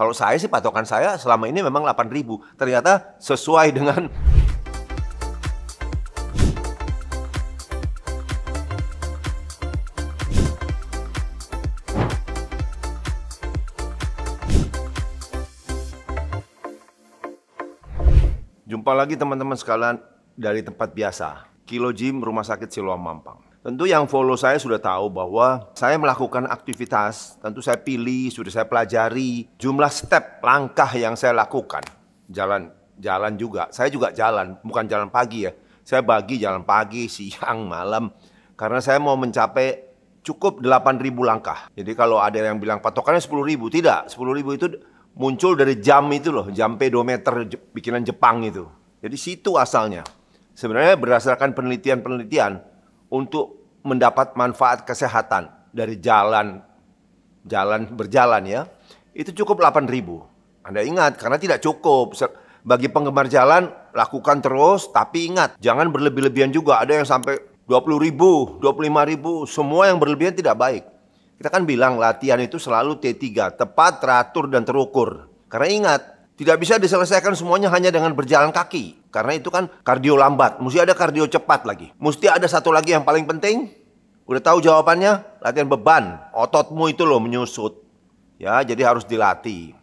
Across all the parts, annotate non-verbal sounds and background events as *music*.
Kalau saya sih patokan saya selama ini memang 8.000. Ternyata sesuai *laughs* dengan Jumpa lagi teman-teman sekalian dari tempat biasa. Kilo Gym Rumah Sakit Siloam Mampang. Tentu yang follow saya sudah tahu bahwa saya melakukan aktivitas, tentu saya pilih, sudah saya pelajari jumlah step langkah yang saya lakukan. Jalan jalan juga. Saya juga jalan, bukan jalan pagi ya. Saya bagi jalan pagi, siang, malam karena saya mau mencapai cukup 8.000 langkah. Jadi kalau ada yang bilang patokannya 10.000, tidak. 10.000 itu muncul dari jam itu loh, jam pedometer bikinan Jepang itu. Jadi situ asalnya. Sebenarnya berdasarkan penelitian-penelitian untuk mendapat manfaat kesehatan dari jalan jalan berjalan ya itu cukup 8.000 Anda ingat karena tidak cukup bagi penggemar jalan lakukan terus tapi ingat jangan berlebih-lebihan juga ada yang sampai puluh ribu, lima ribu, semua yang berlebihan tidak baik. Kita kan bilang latihan itu selalu T3, tepat, teratur, dan terukur. Karena ingat, tidak bisa diselesaikan semuanya hanya dengan berjalan kaki. Karena itu kan kardio lambat, mesti ada kardio cepat lagi. Mesti ada satu lagi yang paling penting. Udah tahu jawabannya? Latihan beban. Ototmu itu loh menyusut. Ya, jadi harus dilatih.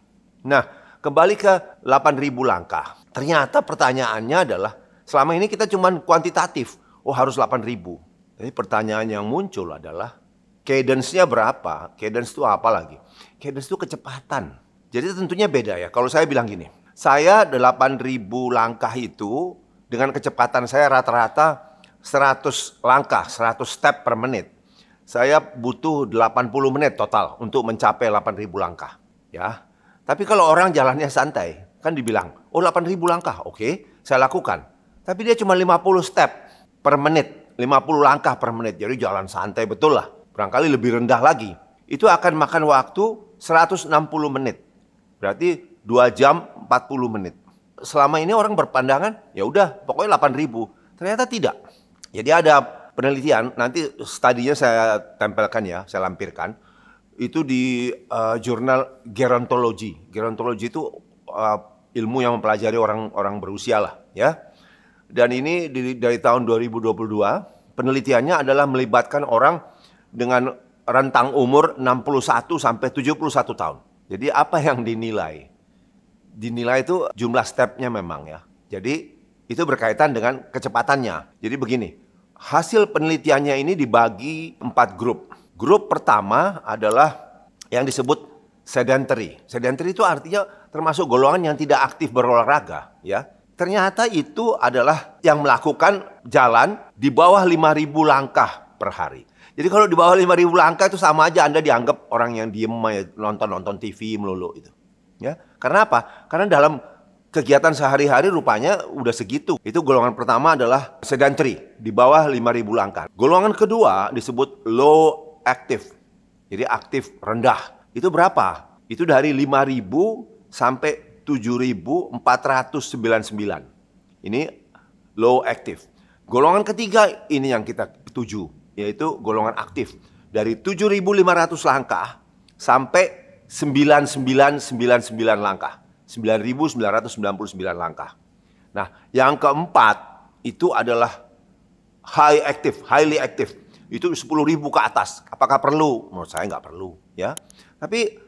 Nah, kembali ke 8000 langkah. Ternyata pertanyaannya adalah selama ini kita cuman kuantitatif. Oh, harus 8000. Jadi pertanyaan yang muncul adalah cadence-nya berapa? Cadence itu apa lagi? Cadence itu kecepatan. Jadi tentunya beda ya. Kalau saya bilang gini, saya 8000 langkah itu dengan kecepatan saya rata-rata 100 langkah, 100 step per menit. Saya butuh 80 menit total untuk mencapai 8000 langkah, ya. Tapi kalau orang jalannya santai, kan dibilang, "Oh, 8000 langkah." Oke, okay, saya lakukan. Tapi dia cuma 50 step per menit, 50 langkah per menit. Jadi jalan santai betul lah. Barangkali lebih rendah lagi. Itu akan makan waktu 160 menit. Berarti 2 jam 40 menit. Selama ini orang berpandangan, ya udah pokoknya 8000. Ternyata tidak. Jadi ada penelitian, nanti studinya saya tempelkan ya, saya lampirkan. Itu di uh, jurnal gerontologi. Gerontologi itu uh, ilmu yang mempelajari orang-orang berusia lah ya. Dan ini di, dari tahun 2022, penelitiannya adalah melibatkan orang dengan rentang umur 61 sampai 71 tahun. Jadi apa yang dinilai? dinilai itu jumlah stepnya memang ya. Jadi itu berkaitan dengan kecepatannya. Jadi begini, hasil penelitiannya ini dibagi empat grup. Grup pertama adalah yang disebut sedentary. Sedentary itu artinya termasuk golongan yang tidak aktif berolahraga ya. Ternyata itu adalah yang melakukan jalan di bawah 5000 langkah per hari. Jadi kalau di bawah 5000 langkah itu sama aja Anda dianggap orang yang diem nonton-nonton TV melulu itu ya. Karena apa? Karena dalam kegiatan sehari-hari rupanya udah segitu. Itu golongan pertama adalah sedentary, di bawah 5000 langkah. Golongan kedua disebut low active. Jadi aktif rendah. Itu berapa? Itu dari 5000 sampai 7499. Ini low active. Golongan ketiga ini yang kita tuju, yaitu golongan aktif. Dari 7500 langkah sampai 9999 langkah. 9999 langkah. Nah, yang keempat itu adalah high active, highly active. Itu 10.000 ke atas. Apakah perlu? Menurut saya nggak perlu, ya. Tapi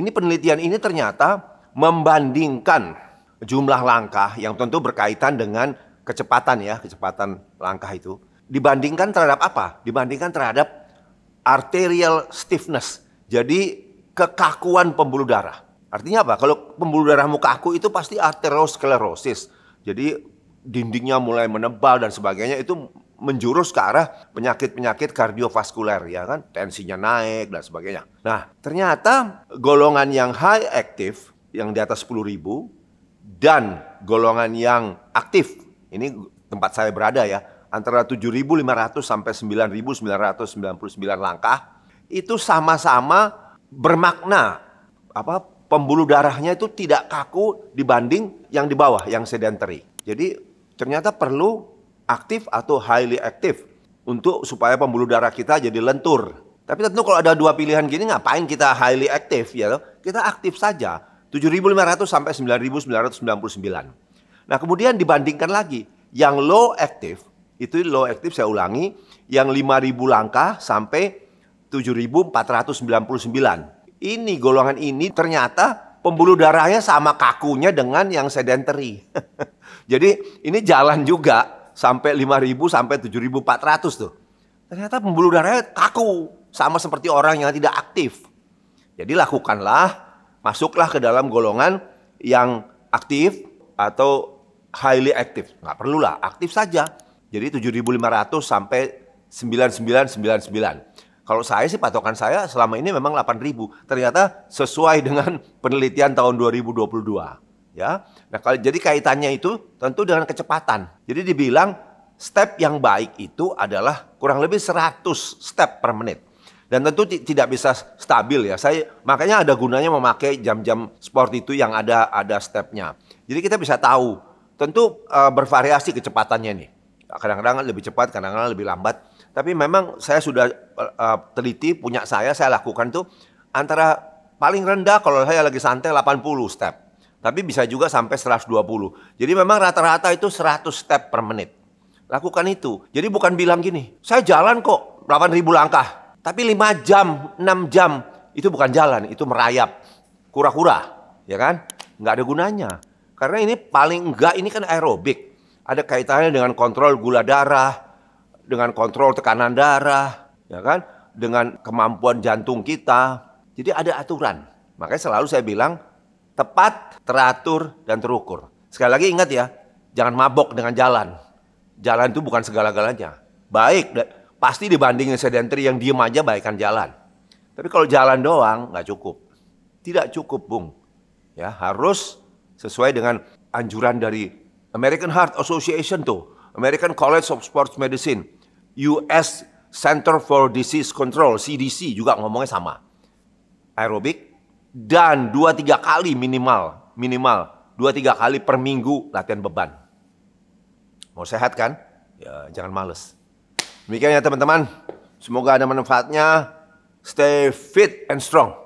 ini penelitian ini ternyata membandingkan jumlah langkah yang tentu berkaitan dengan kecepatan ya, kecepatan langkah itu dibandingkan terhadap apa? Dibandingkan terhadap arterial stiffness. Jadi kekakuan pembuluh darah. Artinya apa? Kalau pembuluh darahmu kaku itu pasti aterosklerosis. Jadi dindingnya mulai menebal dan sebagainya itu menjurus ke arah penyakit-penyakit kardiovaskuler ya kan tensinya naik dan sebagainya. Nah, ternyata golongan yang high active yang di atas ribu dan golongan yang aktif ini tempat saya berada ya antara 7.500 sampai 9.999 langkah itu sama-sama bermakna apa pembuluh darahnya itu tidak kaku dibanding yang di bawah yang sedentary. Jadi ternyata perlu aktif atau highly active untuk supaya pembuluh darah kita jadi lentur. Tapi tentu kalau ada dua pilihan gini ngapain kita highly active ya? Kita aktif saja 7.500 sampai 9.999. Nah kemudian dibandingkan lagi yang low active itu low active saya ulangi yang 5.000 langkah sampai 7.499. Ini golongan ini ternyata pembuluh darahnya sama kakunya dengan yang sedentary. *laughs* Jadi ini jalan juga sampai 5.000 sampai 7.400 tuh. Ternyata pembuluh darahnya kaku sama seperti orang yang tidak aktif. Jadi lakukanlah, masuklah ke dalam golongan yang aktif atau highly active. Nggak perlulah, aktif saja. Jadi 7.500 sampai 9999. Kalau saya sih patokan saya selama ini memang 8.000. Ternyata sesuai dengan *laughs* penelitian tahun 2022. Ya. Nah, kalau jadi kaitannya itu tentu dengan kecepatan. Jadi dibilang step yang baik itu adalah kurang lebih 100 step per menit. Dan tentu tidak bisa stabil ya. Saya makanya ada gunanya memakai jam-jam sport itu yang ada ada stepnya. Jadi kita bisa tahu. Tentu uh, bervariasi kecepatannya nih. Kadang-kadang lebih cepat, kadang-kadang lebih lambat tapi memang saya sudah uh, teliti punya saya, saya lakukan tuh antara paling rendah kalau saya lagi santai 80 step. Tapi bisa juga sampai 120. Jadi memang rata-rata itu 100 step per menit. Lakukan itu. Jadi bukan bilang gini, saya jalan kok 8000 langkah. Tapi 5 jam, 6 jam itu bukan jalan, itu merayap. Kura-kura, ya kan? Nggak ada gunanya. Karena ini paling enggak ini kan aerobik. Ada kaitannya dengan kontrol gula darah, dengan kontrol tekanan darah, ya kan? Dengan kemampuan jantung kita. Jadi ada aturan. Makanya selalu saya bilang tepat, teratur dan terukur. Sekali lagi ingat ya, jangan mabok dengan jalan. Jalan itu bukan segala-galanya. Baik, pasti dibandingin sedentary yang diem aja baikkan jalan. Tapi kalau jalan doang nggak cukup. Tidak cukup, Bung. Ya, harus sesuai dengan anjuran dari American Heart Association tuh American College of Sports Medicine, US Center for Disease Control, CDC juga ngomongnya sama. Aerobik dan 2-3 kali minimal, minimal 2-3 kali per minggu latihan beban. Mau sehat kan? Ya, jangan males. Demikian ya teman-teman. Semoga ada manfaatnya. Stay fit and strong.